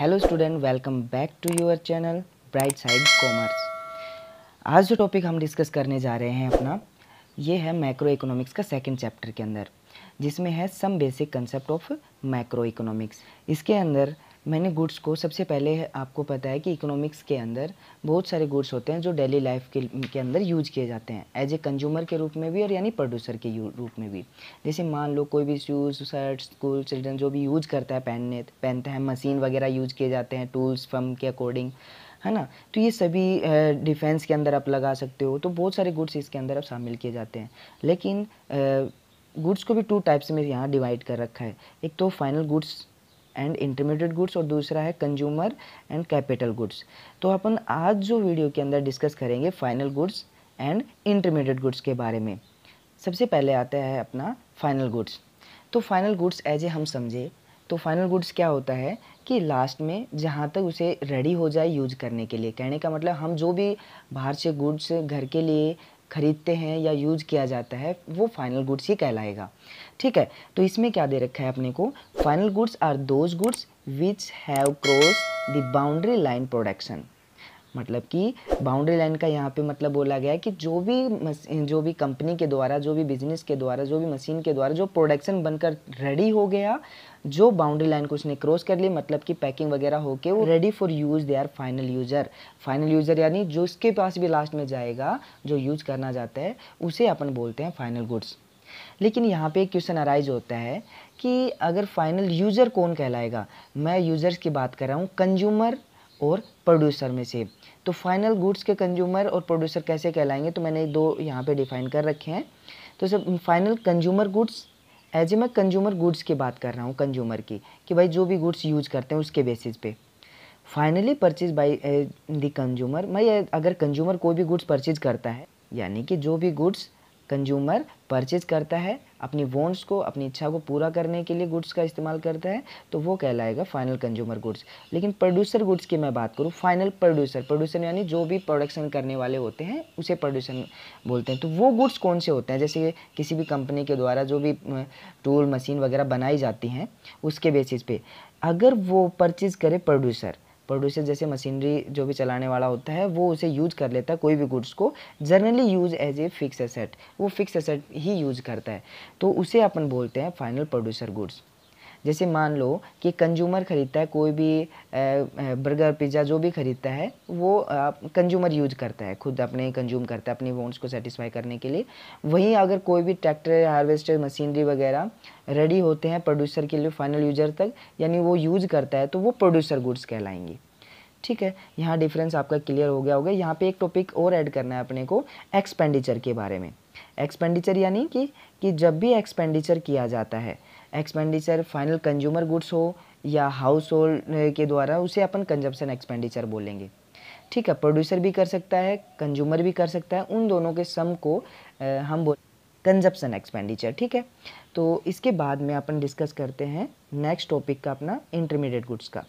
hello student welcome back to your channel bright side commerce आज जो topic हम discuss करने जा रहे हैं अपना ये है मैक्रो इकोनॉमिक्स का सेकंड चैप्टर के अंदर जिसमें है some basic concept of macroeconomics इसके अंदर मैंने गुड्स को सबसे पहले आपको पता है कि इकोनॉमिक्स के अंदर बहुत सारे गुड्स होते हैं जो डेली लाइफ के के अंदर यूज किए जाते हैं एज ए कंज्यूमर के रूप में भी और यानी प्रोड्यूसर के रूप में भी जैसे मान लो कोई भी शूज़ शर्ट स्कूल चिल्ड्रन जो भी यूज करता है पहनने पहनता है मशीन वगैरह यूज किए जाते हैं टूल्स फर्म के अकॉर्डिंग है ना तो ये सभी डिफेंस के अंदर आप लगा सकते हो तो बहुत सारे गुड्स इसके अंदर आप शामिल किए जाते हैं लेकिन गुड्स को भी टू टाइप्स में यहाँ डिवाइड कर रखा है एक तो final goods and intermediate goods और दूसरा है कंज्यूमर एंड कैपिटल गुड्स तो अपन आज जो वीडियो के अंदर डिस्कस करेंगे final goods and intermediate goods के बारे में सबसे पहले आता है अपना फाइनल गुड्स तो फाइनल गुड्स एज ए हम समझे तो फाइनल गुड्स क्या होता है कि लास्ट में जहाँ तक उसे रेडी हो जाए यूज करने के लिए कहने का मतलब हम जो भी बाहर से गुड्स घर के लिए खरीदते हैं या यूज किया जाता है वो फाइनल गुड्स ही कहलाएगा ठीक है तो इसमें क्या दे रखा है अपने को final goods are those goods which have cross the boundary line production मतलब कि बाउंड्री लाइन का यहाँ पे मतलब बोला गया है कि जो भी जो भी कंपनी के द्वारा जो भी बिजनेस के द्वारा जो भी मशीन के द्वारा जो प्रोडक्शन बनकर रेडी हो गया जो बाउंड्री लाइन को उसने क्रॉस कर ली मतलब कि पैकिंग वगैरह होके वो ready for use they are final user final user यानी जो उसके पास भी लास्ट में जाएगा जो यूज़ करना चाहता है उसे अपन बोलते हैं फाइनल गुड्स लेकिन यहाँ पे एक क्वेश्चन अराइज होता है कि अगर फाइनल यूज़र कौन कहलाएगा मैं यूज़र्स की बात कर रहा हूँ कंज्यूमर और प्रोड्यूसर में से तो फाइनल गुड्स के कंज्यूमर और प्रोड्यूसर कैसे कहलाएंगे तो मैंने दो यहाँ पे डिफाइन कर रखे हैं तो सब final consumer goods as a मैं कंज्यूमर गुड्स की बात कर रहा हूँ कंज्यूमर की कि भाई जो भी गुड्स यूज करते हैं उसके बेसिस पे finally purchase by the consumer मैं अगर कंज्यूमर कोई भी गुड्स परचेज करता है यानी कि जो भी गुड्स कंज्यूमर परचेज करता है अपनी वॉन्ट्स को अपनी इच्छा को पूरा करने के लिए गुड्स का इस्तेमाल करता है तो वो कहलाएगा फाइनल कंज्यूमर गुड्स लेकिन प्रोड्यूसर गुड्स की मैं बात करूँ फाइनल प्रोड्यूसर प्रोड्यूसर यानी जो भी प्रोडक्शन करने वाले होते हैं उसे प्रोड्यूसर बोलते हैं तो वो गुड्स कौन से होते हैं जैसे किसी भी कंपनी के द्वारा जो भी टूल मशीन वगैरह बनाई जाती हैं उसके बेसिस पे अगर वो परचेज़ करे प्रोड्यूसर प्रोड्यूसर जैसे मशीनरी जो भी चलाने वाला होता है वो उसे यूज कर लेता है कोई भी गुड्स को generally use as a fix asset वो फिक्स एसेट ही यूज करता है तो उसे अपन बोलते हैं फाइनल प्रोड्यूसर गुड्स जैसे मान लो कि कंज्यूमर ख़रीदता है कोई भी बर्गर पिज़्ज़ा जो भी ख़रीदता है वो कंज्यूमर यूज करता है खुद अपने कंज्यूम करता है अपनी वॉन्ट्स को सेटिस्फाई करने के लिए वहीं अगर कोई भी ट्रैक्टर हार्वेस्टर मशीनरी वगैरह रेडी होते हैं प्रोड्यूसर के लिए फाइनल यूजर तक यानी वो यूज करता है तो वो प्रोड्यूसर गुड्स कहलाएंगे ठीक है यहाँ डिफरेंस आपका क्लियर हो गया होगा यहाँ पे एक टॉपिक और ऐड करना है अपने को एक्सपेंडिचर के बारे में एक्सपेंडिचर यानी कि कि जब भी एक्सपेंडिचर किया जाता है एक्सपेंडिचर फाइनल कंज्यूमर गुड्स हो या हाउस होल्ड eh, के द्वारा उसे अपन कंजम्पशन एक्सपेंडिचर बोलेंगे ठीक है प्रोड्यूसर भी कर सकता है कंज्यूमर भी कर सकता है उन दोनों के सम को eh, हम बोल कंजप्शन एक्सपेंडिचर ठीक है तो इसके बाद में अपन डिस्कस करते हैं नेक्स्ट टॉपिक का अपना इंटरमीडिएट गुड्स का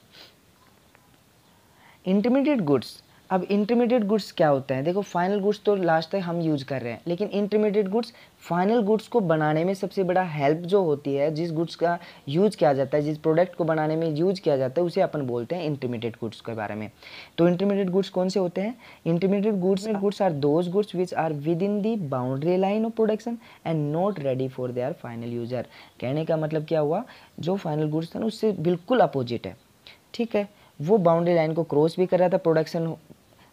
इंटरमीडिएट गुड्स अब इंटरमीडिएट गुड्स क्या होते हैं देखो फाइनल गुड्स तो लास्ट तक हम यूज कर रहे हैं लेकिन इंटरमीडिएट गुड्स फाइनल गुड्स को बनाने में सबसे बड़ा हेल्प जो होती है जिस गुड्स का यूज किया जाता है जिस प्रोडक्ट को बनाने में यूज किया जाता है उसे अपन बोलते हैं इंटरमीडिएट गुड्स के बारे में तो इंटरमीडिएट गुड्स कौन से होते हैं intermediate goods goods are those goods which are within the boundary line of production and not ready for their final user कहने का मतलब क्या हुआ जो फाइनल गुड्स थे उससे बिल्कुल अपोजिट है ठीक है वो बाउंड्री लाइन को क्रॉस भी कर रहा था प्रोडक्शन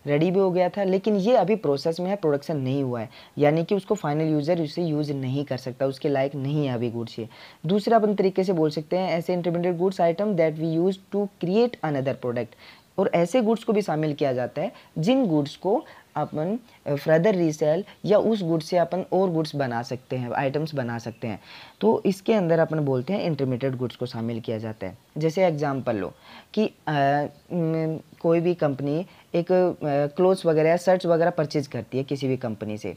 रेडी भी हो गया था लेकिन ये अभी प्रोसेस में है प्रोडक्शन नहीं हुआ है यानी कि उसको फाइनल यूज़र उसे यूज़ नहीं कर सकता उसके लायक नहीं है अभी गुड्स ये दूसरा अपन तरीके से बोल सकते हैं ऐसे intermediate goods item that we use to create another product और ऐसे गुड्स को भी शामिल किया जाता है जिन गुड्स को अपन फर्दर रीसेल या उस गुड्स से अपन और गुड्स बना सकते हैं आइटम्स बना सकते हैं तो इसके अंदर अपन बोलते हैं इंटरमीडिएट गुड्स को शामिल किया जाता है जैसे एग्जांपल लो कि आ, कोई भी कंपनी एक क्लोथ्स वगैरह शर्ट्स वगैरह परचेज करती है किसी भी कंपनी से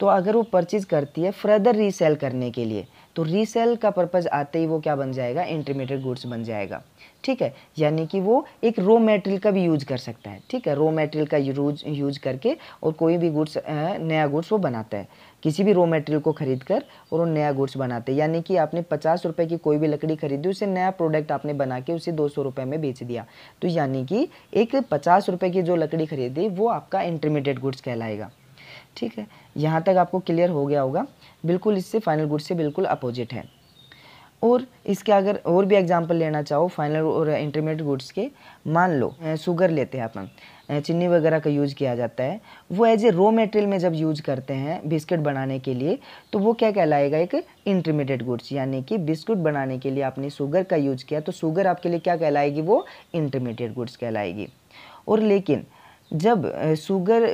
तो अगर वो परचेज़ करती है फर्दर रीसेल करने के लिए तो रीसेल का पर्पज़ आते ही वो क्या बन जाएगा इंटरमीडिएट गुड्स बन जाएगा ठीक है यानी कि वो एक रो मेटेरियल का भी यूज कर सकता है ठीक है रो मेटेरियल का यूज यूज करके और कोई भी गुड्स नया गुड्स वो बनाता है किसी भी रो मेटेरियल को खरीद कर और वो नया गुड्स बनाते हैं यानी कि आपने पचास रुपये की कोई भी लकड़ी खरीदी उसे नया प्रोडक्ट आपने बना के उसे दो सौ रुपये में बेच दिया तो यानी कि एक पचास रुपये की जो लकड़ी खरीदी वो आपका इंटरमीडिएट गुड्स कहलाएगा ठीक है यहाँ तक आपको क्लियर हो गया होगा बिल्कुल इससे फाइनल गुड से बिल्कुल अपोजिट है और इसके अगर और भी एग्जाम्पल लेना चाहो फाइनल और इंटरमीडिएट गुड्स के मान लो शुगर लेते हैं अपन चीनी वगैरह का यूज किया जाता है वो एज ए रॉ मटेरियल में जब यूज करते हैं बिस्किट बनाने के लिए तो वो क्या कहलाएगा एक इंटरमीडिएट गुड्स यानी कि बिस्कुट बनाने के लिए आपने शुगर का यूज किया तो शुगर आपके लिए क्या कहलाएगी वो इंटरमीडिएट गुड्स कहलाएगी और लेकिन जब शुगर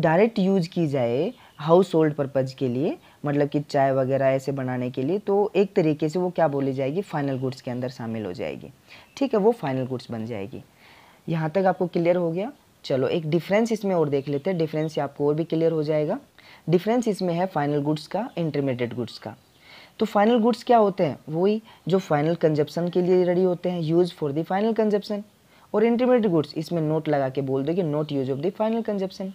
डायरेक्ट यूज की जाए हाउस होल्ड पर्पज़ के लिए मतलब कि चाय वगैरह ऐसे बनाने के लिए तो एक तरीके से वो क्या बोली जाएगी फाइनल गुड्स के अंदर शामिल हो जाएगी ठीक है वो फाइनल गुड्स बन जाएगी यहाँ तक आपको क्लियर हो गया चलो एक डिफरेंस इसमें और देख लेते हैं डिफरेंस आपको और भी क्लियर हो जाएगा डिफरेंस इसमें है फाइनल गुड्स का इंटरमीडिएट गुड्स का तो फाइनल गुड्स क्या होते हैं वही जो फाइनल कंजप्शन के लिए रेडी होते हैं use for the final consumption और इंटरमीडिएट गुड्स इसमें नोट लगा के बोल दो कि not use of the final consumption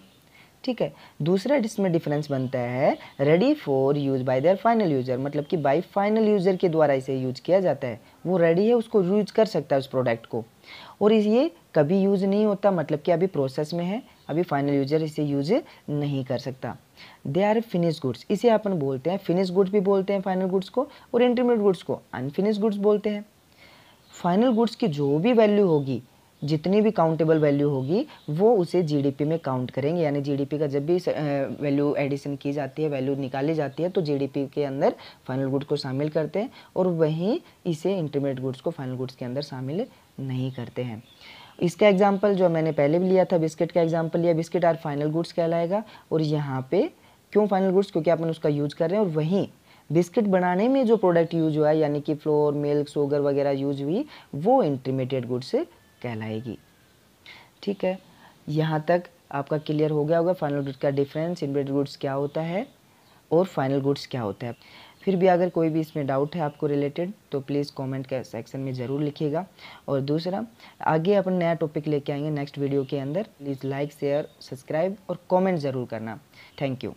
ठीक है दूसरा इसमें डिफरेंस बनता है ready for use by their final user मतलब कि बाय फाइनल यूजर के द्वारा इसे यूज किया जाता है वो रेडी है उसको यूज कर सकता है उस प्रोडक्ट को और ये कभी यूज नहीं होता मतलब कि अभी प्रोसेस में है अभी फाइनल यूजर इसे यूज नहीं कर सकता दे आर फिनिश गुड्स इसे अपन बोलते हैं फिनिश गुड्स भी बोलते हैं फाइनल गुड्स को और इंटरमीडिएट गुड्स को अनफिनिश गुड्स बोलते हैं फाइनल गुड्स की जो भी वैल्यू होगी जितनी भी काउंटेबल वैल्यू होगी वो उसे जीडीपी में काउंट करेंगे यानी जीडीपी का जब भी वैल्यू एडिशन की जाती है वैल्यू निकाली जाती है तो जीडीपी के अंदर फाइनल गुड्स को शामिल करते हैं और वहीं इसे इंटरमीडिएट गुड्स को फाइनल गुड्स के अंदर शामिल नहीं करते हैं इसका एग्जाम्पल जो मैंने पहले भी लिया था बिस्किट का एग्जाम्पल लिया बिस्किट आर फाइनल गुड्स कहलाएगा और यहाँ पर क्यों फाइनल गुड्स क्योंकि अपन उसका यूज कर रहे हैं और वहीं बिस्किट बनाने में जो प्रोडक्ट यूज हुआ है यानी कि फ्लोर मिल्क शुगर वगैरह यूज हुई वो इंटरमीडिएट गुड्स कहलाएगी ठीक है यहाँ तक आपका क्लियर हो गया होगा फाइनल गुड्स का डिफरेंस इनब्रेड गुड्स क्या होता है और फाइनल गुड्स क्या होता है फिर भी अगर कोई भी इसमें डाउट है आपको रिलेटेड तो प्लीज़ कमेंट के सेक्शन में ज़रूर लिखिएगा और दूसरा आगे अपन नया टॉपिक लेके आएंगे नेक्स्ट वीडियो के अंदर प्लीज़ लाइक शेयर सब्सक्राइब और कमेंट ज़रूर करना थैंक यू